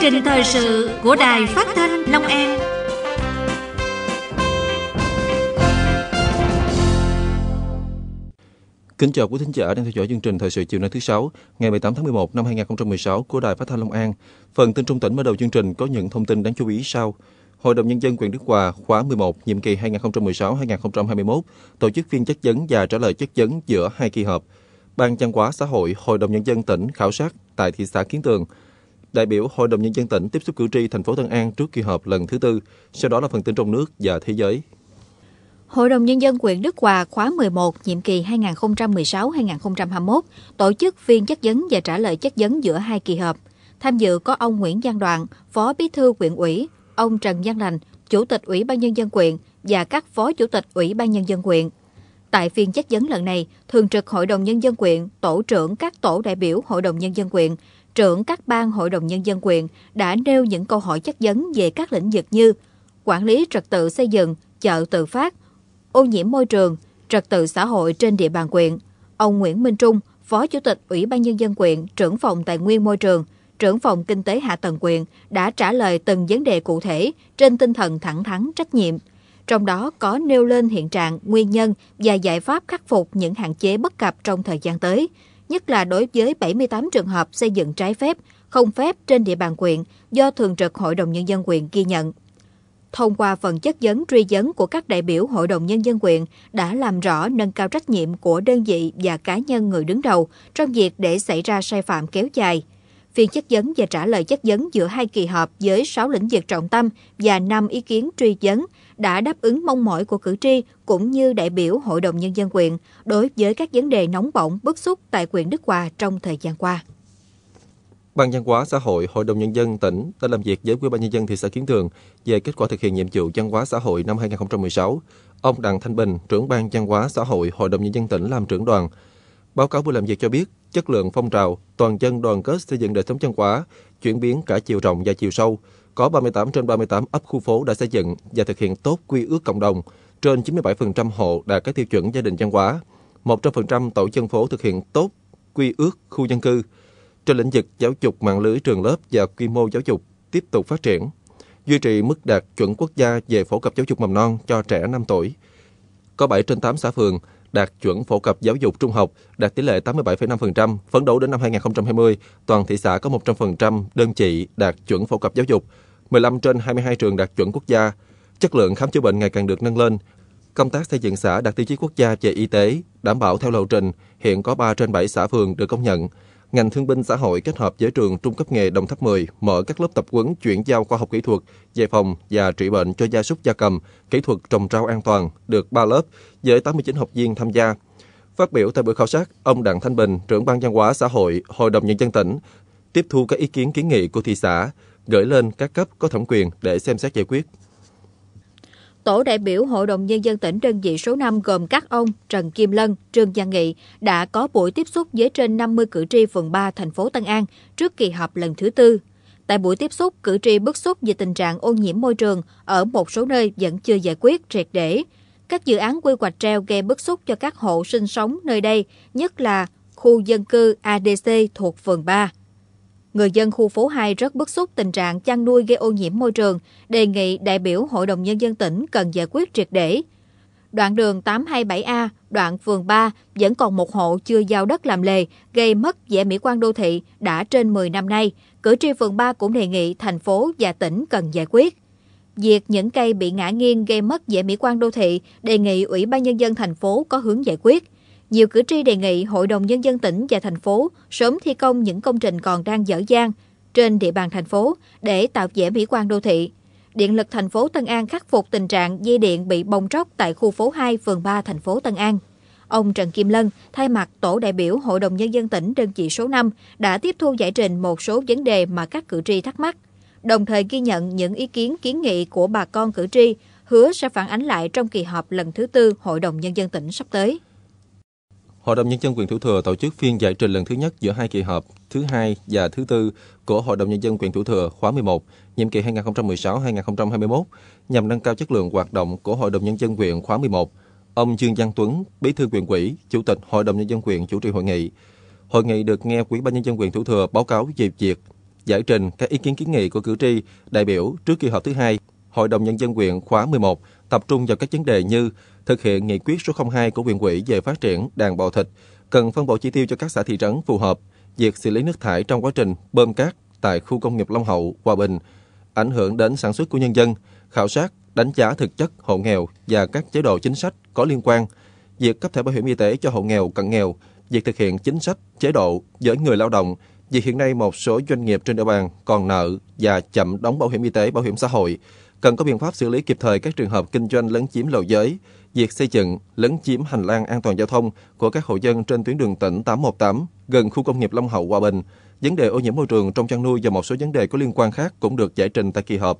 chương trình thời sự của Đài Phát thanh Long An. Kính chào quý thính giả đang theo dõi chương trình thời sự chiều nay thứ sáu, ngày 18 tháng 11 năm 2016 của Đài Phát thanh Long An. Phần tin trung tỉnh mở đầu chương trình có những thông tin đáng chú ý sau. Hội đồng Nhân dân quyền Đức Hòa khóa 11, nhiệm kỳ 2016-2021, tổ chức phiên chất vấn và trả lời chất vấn giữa hai kỳ họp. Ban văn hóa xã hội Hội đồng Nhân dân tỉnh khảo sát tại thị xã Kiến Tường – đại biểu Hội đồng Nhân dân tỉnh tiếp xúc cử tri thành phố Tân An trước kỳ họp lần thứ tư, sau đó là phần tin trong nước và thế giới. Hội đồng Nhân dân huyện Đức Hòa khóa 11, nhiệm kỳ 2016-2021, tổ chức phiên chất vấn và trả lời chất vấn giữa hai kỳ họp. Tham dự có ông Nguyễn Giang Đoạn, Phó Bí thư huyện ủy, ông Trần Giang Lành, Chủ tịch Ủy ban Nhân dân huyện và các Phó Chủ tịch Ủy ban Nhân dân huyện. Tại phiên chất vấn lần này, Thường trực Hội đồng Nhân dân huyện, Tổ trưởng các tổ đại biểu Hội đồng Nhân dân huyện trưởng các ban Hội đồng Nhân dân quyền đã nêu những câu hỏi chất vấn về các lĩnh vực như quản lý trật tự xây dựng, chợ tự phát, ô nhiễm môi trường, trật tự xã hội trên địa bàn quyện. Ông Nguyễn Minh Trung, Phó Chủ tịch Ủy ban Nhân dân quyện, trưởng phòng Tài nguyên Môi trường, trưởng phòng Kinh tế Hạ tầng quyện đã trả lời từng vấn đề cụ thể trên tinh thần thẳng thắn trách nhiệm. Trong đó có nêu lên hiện trạng, nguyên nhân và giải pháp khắc phục những hạn chế bất cập trong thời gian tới, nhất là đối với 78 trường hợp xây dựng trái phép, không phép trên địa bàn quyện do Thường trực Hội đồng Nhân dân quyện ghi nhận. Thông qua phần chất vấn truy vấn của các đại biểu Hội đồng Nhân dân quyện đã làm rõ nâng cao trách nhiệm của đơn vị và cá nhân người đứng đầu trong việc để xảy ra sai phạm kéo dài – Phiên chất vấn và trả lời chất vấn giữa hai kỳ họp với 6 lĩnh vực trọng tâm và 5 ý kiến truy vấn đã đáp ứng mong mỏi của cử tri cũng như đại biểu Hội đồng Nhân dân quyện đối với các vấn đề nóng bỏng bức xúc tại quyện Đức Hòa trong thời gian qua. Ban văn hóa xã hội Hội đồng Nhân dân tỉnh đã làm việc với Ủy ban Nhân dân thị xã Kiến Tường về kết quả thực hiện nhiệm vụ văn hóa xã hội năm 2016. Ông Đặng Thanh Bình, trưởng ban văn hóa xã hội Hội đồng Nhân dân tỉnh làm trưởng đoàn, Báo cáo buổi làm việc cho biết, chất lượng phong trào, toàn dân đoàn kết xây dựng đời sống chân quả, chuyển biến cả chiều rộng và chiều sâu. Có 38 trên 38 ấp khu phố đã xây dựng và thực hiện tốt quy ước cộng đồng, trên 97% hộ đạt các tiêu chuẩn gia đình văn hóa, 100% tổ dân phố thực hiện tốt quy ước khu dân cư. Trên lĩnh vực giáo dục mạng lưới trường lớp và quy mô giáo dục tiếp tục phát triển, duy trì mức đạt chuẩn quốc gia về phổ cập giáo dục mầm non cho trẻ 5 tuổi. Có 7 trên 8 xã phường đạt chuẩn phổ cập giáo dục trung học, đạt tỷ lệ 87,5%, phấn đấu đến năm 2020, toàn thị xã có 100% đơn chị đạt chuẩn phổ cập giáo dục, 15 trên 22 trường đạt chuẩn quốc gia. Chất lượng khám chữa bệnh ngày càng được nâng lên. Công tác xây dựng xã đạt tiêu chí quốc gia về y tế, đảm bảo theo lộ trình, hiện có 3 trên 7 xã phường được công nhận ngành thương binh xã hội kết hợp với trường trung cấp nghề Đồng Tháp 10 mở các lớp tập huấn chuyển giao khoa học kỹ thuật về phòng và trị bệnh cho gia súc gia cầm, kỹ thuật trồng rau an toàn được 3 lớp với 89 học viên tham gia. Phát biểu tại buổi khảo sát, ông Đặng Thanh Bình, trưởng ban văn hóa xã hội, Hội đồng nhân dân tỉnh, tiếp thu các ý kiến kiến nghị của thị xã, gửi lên các cấp có thẩm quyền để xem xét giải quyết tổ đại biểu Hội đồng Nhân dân tỉnh đơn vị số 5 gồm các ông Trần Kim Lân, Trương Giang Nghị đã có buổi tiếp xúc với trên 50 cử tri phường 3 thành phố Tân An trước kỳ họp lần thứ tư. Tại buổi tiếp xúc, cử tri bức xúc về tình trạng ô nhiễm môi trường ở một số nơi vẫn chưa giải quyết triệt để. Các dự án quy hoạch treo gây bức xúc cho các hộ sinh sống nơi đây, nhất là khu dân cư ADC thuộc phường 3. Người dân khu phố 2 rất bức xúc tình trạng chăn nuôi gây ô nhiễm môi trường, đề nghị đại biểu Hội đồng Nhân dân tỉnh cần giải quyết triệt để. Đoạn đường 827A, đoạn phường 3 vẫn còn một hộ chưa giao đất làm lề, gây mất vẻ mỹ quan đô thị đã trên 10 năm nay. Cử tri phường 3 cũng đề nghị thành phố và tỉnh cần giải quyết. Việc những cây bị ngã nghiêng gây mất vẻ mỹ quan đô thị, đề nghị Ủy ban Nhân dân thành phố có hướng giải quyết – nhiều cử tri đề nghị Hội đồng Nhân dân tỉnh và thành phố sớm thi công những công trình còn đang dở dang trên địa bàn thành phố để tạo vẻ mỹ quan đô thị. Điện lực thành phố Tân An khắc phục tình trạng dây điện bị bong tróc tại khu phố 2, phường 3, thành phố Tân An. Ông Trần Kim Lân, thay mặt tổ đại biểu Hội đồng Nhân dân tỉnh đơn vị số 5, đã tiếp thu giải trình một số vấn đề mà các cử tri thắc mắc, đồng thời ghi nhận những ý kiến kiến nghị của bà con cử tri, hứa sẽ phản ánh lại trong kỳ họp lần thứ tư Hội đồng Nhân dân tỉnh sắp tới. Hội đồng Nhân dân quyền Thủ Thừa tổ chức phiên giải trình lần thứ nhất giữa hai kỳ họp thứ hai và thứ tư của Hội đồng Nhân dân quyền Thủ Thừa khóa 11, nhiệm kỳ 2016-2021, nhằm nâng cao chất lượng hoạt động của Hội đồng Nhân dân quyền khóa 11. Ông Dương Văn Tuấn, Bí thư quyền quỹ, Chủ tịch Hội đồng Nhân dân quyền chủ trì hội nghị. Hội nghị được nghe Quỹ ban Nhân dân quyền Thủ Thừa báo cáo về việc giải trình các ý kiến kiến nghị của cử tri, đại biểu trước kỳ họp thứ hai Hội đồng Nhân dân quyền khóa 11 tập trung vào các vấn đề như thực hiện nghị quyết số 02 của huyện ủy về phát triển đàn bò thịt, cần phân bổ chi tiêu cho các xã thị trấn phù hợp, việc xử lý nước thải trong quá trình bơm cát tại khu công nghiệp Long Hậu, Hòa Bình, ảnh hưởng đến sản xuất của nhân dân, khảo sát, đánh giá thực chất hộ nghèo và các chế độ chính sách có liên quan, việc cấp thẻ bảo hiểm y tế cho hộ nghèo, cận nghèo, việc thực hiện chính sách, chế độ với người lao động, vì hiện nay một số doanh nghiệp trên địa bàn còn nợ và chậm đóng bảo hiểm y tế, bảo hiểm xã hội, cần có biện pháp xử lý kịp thời các trường hợp kinh doanh lấn chiếm lộ giới, việc xây dựng lấn chiếm hành lang an toàn giao thông của các hộ dân trên tuyến đường tỉnh 818 gần khu công nghiệp Long Hậu Hòa Bình, vấn đề ô nhiễm môi trường trong chăn nuôi và một số vấn đề có liên quan khác cũng được giải trình tại kỳ họp.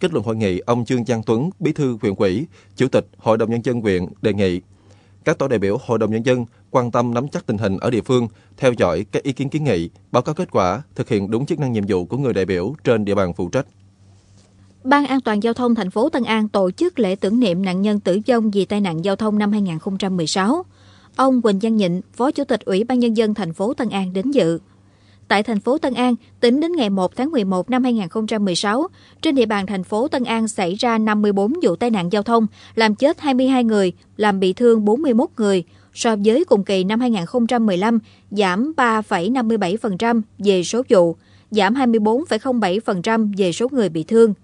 Kết luận hội nghị, ông Trương Giang Tuấn, Bí thư huyện ủy, Chủ tịch Hội đồng nhân dân huyện đề nghị các tổ đại biểu Hội đồng Nhân dân quan tâm nắm chắc tình hình ở địa phương, theo dõi các ý kiến kiến nghị, báo cáo kết quả, thực hiện đúng chức năng nhiệm vụ của người đại biểu trên địa bàn phụ trách. Ban An toàn giao thông thành phố Tân An tổ chức lễ tưởng niệm nạn nhân tử vong vì tai nạn giao thông năm 2016. Ông Quỳnh Văn Nhịn, Phó Chủ tịch Ủy ban Nhân dân thành phố Tân An đến dự. Tại thành phố Tân An, tính đến ngày 1 tháng 11 năm 2016, trên địa bàn thành phố Tân An xảy ra 54 vụ tai nạn giao thông, làm chết 22 người, làm bị thương 41 người, so với cùng kỳ năm 2015 giảm 3,57% về số vụ, giảm 24,07% về số người bị thương.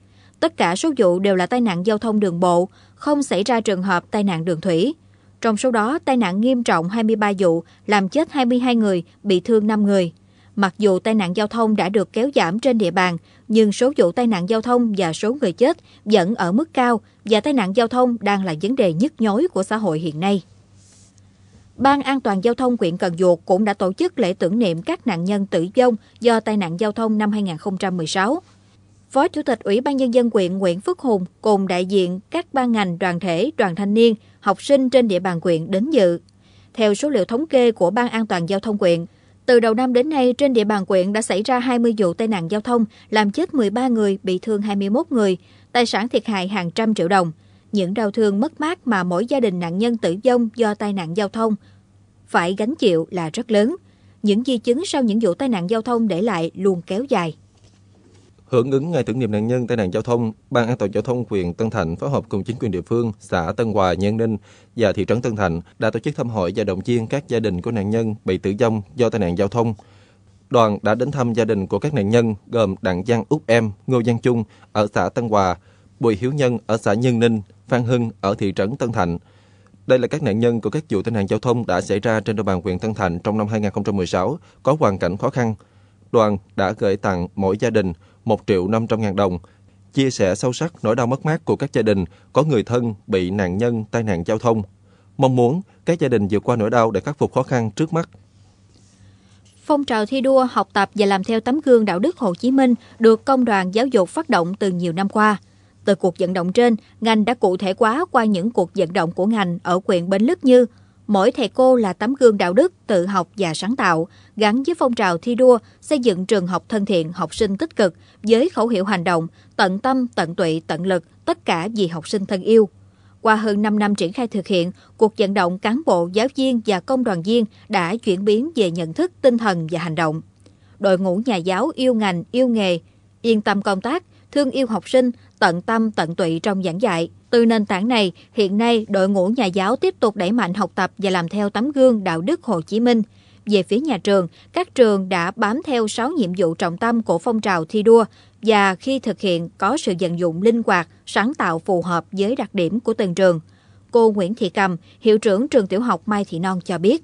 Tất cả số vụ đều là tai nạn giao thông đường bộ, không xảy ra trường hợp tai nạn đường thủy. Trong số đó, tai nạn nghiêm trọng 23 vụ, làm chết 22 người, bị thương 5 người. Mặc dù tai nạn giao thông đã được kéo giảm trên địa bàn, nhưng số vụ tai nạn giao thông và số người chết vẫn ở mức cao và tai nạn giao thông đang là vấn đề nhức nhối của xã hội hiện nay. Ban An toàn giao thông huyện Cần Duộc cũng đã tổ chức lễ tưởng niệm các nạn nhân tử vong do tai nạn giao thông năm 2016. Phó Chủ tịch Ủy ban Nhân dân quyện Nguyễn Phước Hùng cùng đại diện các ban ngành đoàn thể, đoàn thanh niên, học sinh trên địa bàn quyện đến dự. Theo số liệu thống kê của Ban An toàn Giao thông quyện, từ đầu năm đến nay, trên địa bàn quyện đã xảy ra 20 vụ tai nạn giao thông, làm chết 13 người, bị thương 21 người, tài sản thiệt hại hàng trăm triệu đồng. Những đau thương mất mát mà mỗi gia đình nạn nhân tử vong do tai nạn giao thông phải gánh chịu là rất lớn. Những di chứng sau những vụ tai nạn giao thông để lại luôn kéo dài. Hưởng ứng ngày tưởng niệm nạn nhân tai nạn giao thông, Ban an toàn giao thông huyện Tân Thạnh phối hợp cùng chính quyền địa phương, xã Tân Hòa, Nhân Ninh và thị trấn Tân Thạnh đã tổ chức thăm hỏi và động viên các gia đình của nạn nhân bị tử vong do tai nạn giao thông. Đoàn đã đến thăm gia đình của các nạn nhân gồm Đặng Giang Úc Em, Ngô Văn Trung ở xã Tân Hòa, Bùi Hiếu Nhân ở xã Nhân Ninh, Phan Hưng ở thị trấn Tân Thạnh. Đây là các nạn nhân của các vụ tai nạn giao thông đã xảy ra trên địa bàn huyện Tân Thạnh trong năm 2016 có hoàn cảnh khó khăn. Đoàn đã gửi tặng mỗi gia đình 1 triệu 500 ngàn đồng, chia sẻ sâu sắc nỗi đau mất mát của các gia đình có người thân bị nạn nhân tai nạn giao thông, mong muốn các gia đình vượt qua nỗi đau để khắc phục khó khăn trước mắt. Phong trào thi đua, học tập và làm theo tấm gương đạo đức Hồ Chí Minh được công đoàn giáo dục phát động từ nhiều năm qua. Từ cuộc vận động trên, ngành đã cụ thể hóa qua những cuộc vận động của ngành ở huyện Bến Lức như mỗi thầy cô là tấm gương đạo đức, tự học và sáng tạo, gắn với phong trào thi đua, xây dựng trường học thân thiện, học sinh tích cực, với khẩu hiệu hành động, tận tâm, tận tụy, tận lực, tất cả vì học sinh thân yêu. Qua hơn 5 năm triển khai thực hiện, cuộc vận động cán bộ, giáo viên và công đoàn viên đã chuyển biến về nhận thức, tinh thần và hành động. Đội ngũ nhà giáo yêu ngành, yêu nghề, yên tâm công tác, thương yêu học sinh, tận tâm, tận tụy trong giảng dạy – từ nền tảng này, hiện nay đội ngũ nhà giáo tiếp tục đẩy mạnh học tập và làm theo tấm gương đạo đức Hồ Chí Minh. Về phía nhà trường, các trường đã bám theo 6 nhiệm vụ trọng tâm của phong trào thi đua và khi thực hiện có sự vận dụng linh hoạt, sáng tạo phù hợp với đặc điểm của từng trường. Cô Nguyễn Thị Cầm, hiệu trưởng trường tiểu học Mai Thị Non cho biết.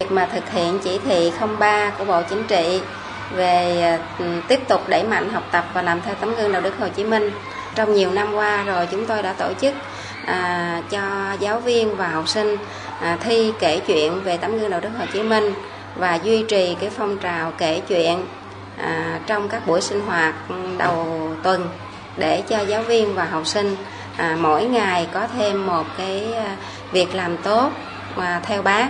Việc mà thực hiện chỉ thị 03 của Bộ Chính trị về ừ, tiếp tục đẩy mạnh học tập và làm theo tấm gương đạo đức Hồ Chí Minh trong nhiều năm qua rồi chúng tôi đã tổ chức à, cho giáo viên và học sinh à, thi kể chuyện về tấm gương đạo đức Hồ Chí Minh và duy trì cái phong trào kể chuyện à, trong các buổi sinh hoạt đầu tuần để cho giáo viên và học sinh à, mỗi ngày có thêm một cái à, việc làm tốt mà theo bác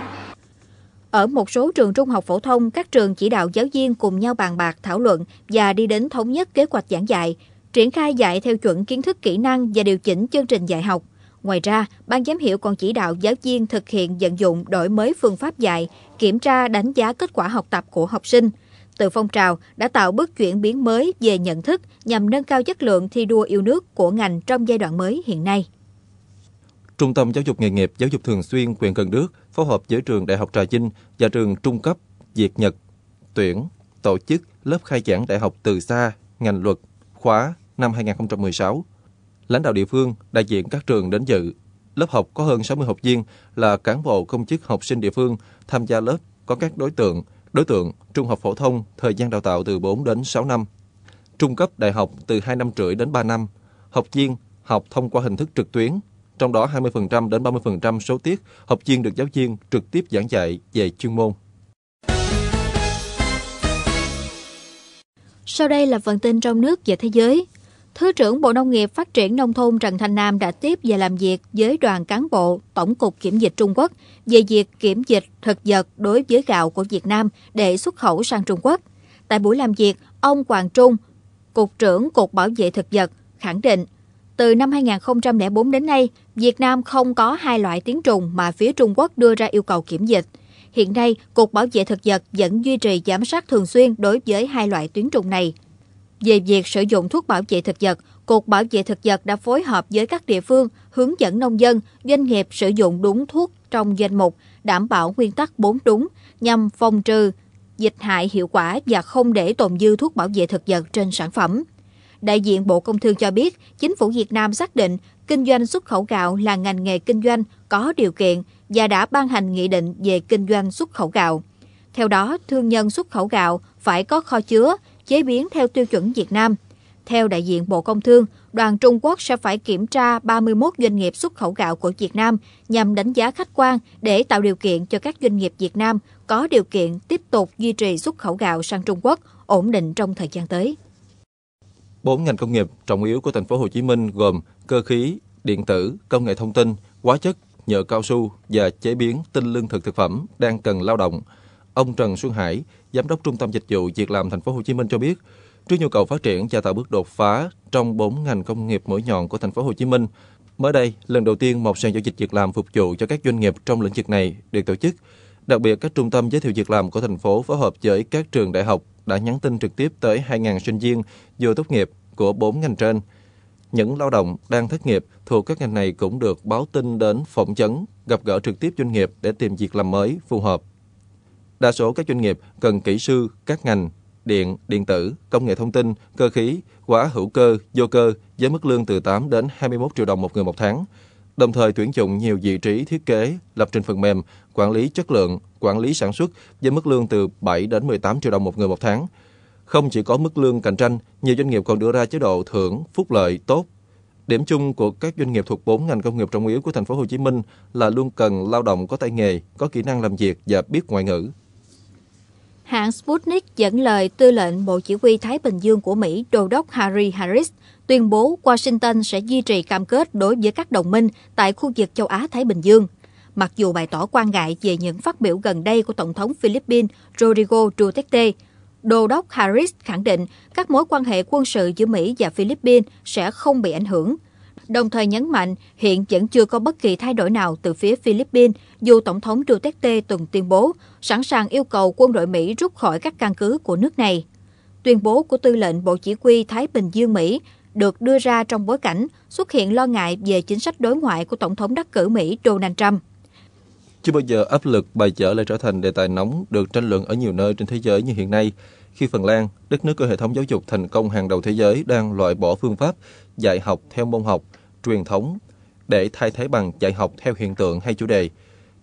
ở một số trường trung học phổ thông, các trường chỉ đạo giáo viên cùng nhau bàn bạc, thảo luận và đi đến thống nhất kế hoạch giảng dạy, triển khai dạy theo chuẩn kiến thức kỹ năng và điều chỉnh chương trình dạy học. Ngoài ra, ban giám hiệu còn chỉ đạo giáo viên thực hiện vận dụng đổi mới phương pháp dạy, kiểm tra đánh giá kết quả học tập của học sinh. Từ phong trào đã tạo bước chuyển biến mới về nhận thức nhằm nâng cao chất lượng thi đua yêu nước của ngành trong giai đoạn mới hiện nay. Trung tâm Giáo dục Nghề nghiệp Giáo dục Thường xuyên huyện Cần Đức phối hợp với trường Đại học Trà Vinh và trường Trung cấp Việt Nhật tuyển tổ chức lớp khai giảng đại học từ xa ngành luật khóa năm 2016. Lãnh đạo địa phương, đại diện các trường đến dự. Lớp học có hơn 60 học viên là cán bộ công chức học sinh địa phương tham gia lớp có các đối tượng, đối tượng trung học phổ thông thời gian đào tạo từ 4 đến 6 năm, trung cấp đại học từ 2 năm rưỡi đến 3 năm, học viên học thông qua hình thức trực tuyến, trong đó 20% đến 30% số tiết học viên được giáo viên trực tiếp giảng dạy về chuyên môn. Sau đây là phần tin trong nước và thế giới. Thứ trưởng Bộ Nông nghiệp Phát triển Nông thôn Trần Thanh Nam đã tiếp và làm việc với đoàn cán bộ Tổng cục Kiểm dịch Trung Quốc về việc kiểm dịch thực vật đối với gạo của Việt Nam để xuất khẩu sang Trung Quốc. Tại buổi làm việc, ông Hoàng Trung, Cục trưởng Cục Bảo vệ Thực vật, khẳng định từ năm 2004 đến nay, Việt Nam không có hai loại tiếng trùng mà phía Trung Quốc đưa ra yêu cầu kiểm dịch. Hiện nay, Cục Bảo vệ Thực vật vẫn duy trì giám sát thường xuyên đối với hai loại tuyến trùng này – về việc sử dụng thuốc bảo vệ thực vật, Cục Bảo vệ Thực vật đã phối hợp với các địa phương hướng dẫn nông dân, doanh nghiệp sử dụng đúng thuốc trong danh mục, đảm bảo nguyên tắc 4 đúng nhằm phòng trừ dịch hại hiệu quả và không để tồn dư thuốc bảo vệ thực vật trên sản phẩm. Đại diện Bộ Công Thương cho biết, chính phủ Việt Nam xác định kinh doanh xuất khẩu gạo là ngành nghề kinh doanh có điều kiện và đã ban hành nghị định về kinh doanh xuất khẩu gạo. Theo đó, thương nhân xuất khẩu gạo phải có kho chứa, chế biến theo tiêu chuẩn Việt Nam. Theo đại diện Bộ Công Thương, đoàn Trung Quốc sẽ phải kiểm tra 31 doanh nghiệp xuất khẩu gạo của Việt Nam nhằm đánh giá khách quan để tạo điều kiện cho các doanh nghiệp Việt Nam có điều kiện tiếp tục duy trì xuất khẩu gạo sang Trung Quốc ổn định trong thời gian tới. Bốn ngành công nghiệp trọng yếu của thành phố Hồ Chí Minh gồm cơ khí, điện tử, công nghệ thông tin, hóa chất, nhựa cao su và chế biến tinh lương thực thực phẩm đang cần lao động. Ông Trần Xuân Hải, Giám đốc Trung tâm Dịch vụ Việc làm Thành phố Hồ Chí Minh cho biết, trước nhu cầu phát triển và tạo bước đột phá trong bốn ngành công nghiệp mũi nhọn của Thành phố Hồ Chí Minh, mới đây lần đầu tiên một sàn giao dịch việc làm phục vụ cho các doanh nghiệp trong lĩnh vực này được tổ chức. Đặc biệt, các trung tâm giới thiệu việc làm của thành phố phối hợp với các trường đại học đã nhắn tin trực tiếp tới 2.000 sinh viên vừa tốt nghiệp của bốn ngành trên. Những lao động đang thất nghiệp thuộc các ngành này cũng được báo tin đến phỏng vấn, gặp gỡ trực tiếp doanh nghiệp để tìm việc làm mới phù hợp Đa số các doanh nghiệp cần kỹ sư các ngành điện, điện tử, công nghệ thông tin, cơ khí, quả hữu cơ, vô cơ với mức lương từ 8 đến 21 triệu đồng một người một tháng, đồng thời tuyển dụng nhiều vị trí thiết kế, lập trình phần mềm, quản lý chất lượng, quản lý sản xuất với mức lương từ 7 đến 18 triệu đồng một người một tháng. Không chỉ có mức lương cạnh tranh, nhiều doanh nghiệp còn đưa ra chế độ thưởng, phúc lợi tốt. Điểm chung của các doanh nghiệp thuộc bốn ngành công nghiệp trọng yếu của thành phố Hồ Chí Minh là luôn cần lao động có tay nghề, có kỹ năng làm việc và biết ngoại ngữ. Hãng Sputnik dẫn lời tư lệnh Bộ Chỉ huy Thái Bình Dương của Mỹ Đô đốc Harry Harris tuyên bố Washington sẽ duy trì cam kết đối với các đồng minh tại khu vực châu Á-Thái Bình Dương. Mặc dù bày tỏ quan ngại về những phát biểu gần đây của Tổng thống Philippines Rodrigo Duterte, Đô đốc Harris khẳng định các mối quan hệ quân sự giữa Mỹ và Philippines sẽ không bị ảnh hưởng đồng thời nhấn mạnh hiện vẫn chưa có bất kỳ thay đổi nào từ phía Philippines, dù Tổng thống Duterte từng tuyên bố sẵn sàng yêu cầu quân đội Mỹ rút khỏi các căn cứ của nước này. Tuyên bố của Tư lệnh Bộ Chỉ huy Thái Bình Dương Mỹ được đưa ra trong bối cảnh xuất hiện lo ngại về chính sách đối ngoại của Tổng thống đắc cử Mỹ Donald Trump. Chưa bao giờ áp lực bài chở lại trở thành đề tài nóng được tranh luận ở nhiều nơi trên thế giới như hiện nay, khi Phần Lan, đất nước có hệ thống giáo dục thành công hàng đầu thế giới, đang loại bỏ phương pháp dạy học theo môn học, truyền thống để thay thế bằng dạy học theo hiện tượng hay chủ đề.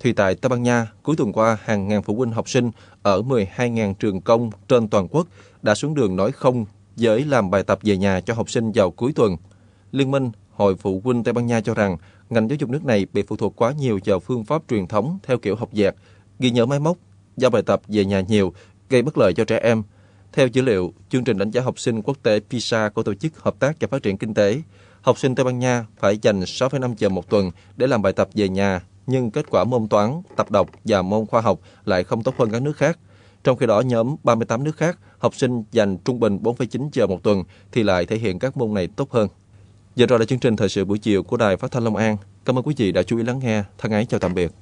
Thì tại Tây Ban Nha, cuối tuần qua, hàng ngàn phụ huynh học sinh ở 12.000 trường công trên toàn quốc đã xuống đường nói không với làm bài tập về nhà cho học sinh vào cuối tuần. Liên minh Hội Phụ huynh Tây Ban Nha cho rằng ngành giáo dục nước này bị phụ thuộc quá nhiều vào phương pháp truyền thống theo kiểu học dẹt, ghi nhớ máy móc, giao bài tập về nhà nhiều, gây bất lợi cho trẻ em theo dữ liệu, chương trình đánh giá học sinh quốc tế PISA của Tổ chức Hợp tác và Phát triển Kinh tế, học sinh Tây Ban Nha phải dành 6,5 giờ một tuần để làm bài tập về nhà, nhưng kết quả môn toán, tập đọc và môn khoa học lại không tốt hơn các nước khác. Trong khi đó, nhóm 38 nước khác, học sinh dành trung bình 4,9 giờ một tuần thì lại thể hiện các môn này tốt hơn. Giờ rồi là chương trình thời sự buổi chiều của Đài Phát thanh Long An. Cảm ơn quý vị đã chú ý lắng nghe. Thân ái chào tạm biệt.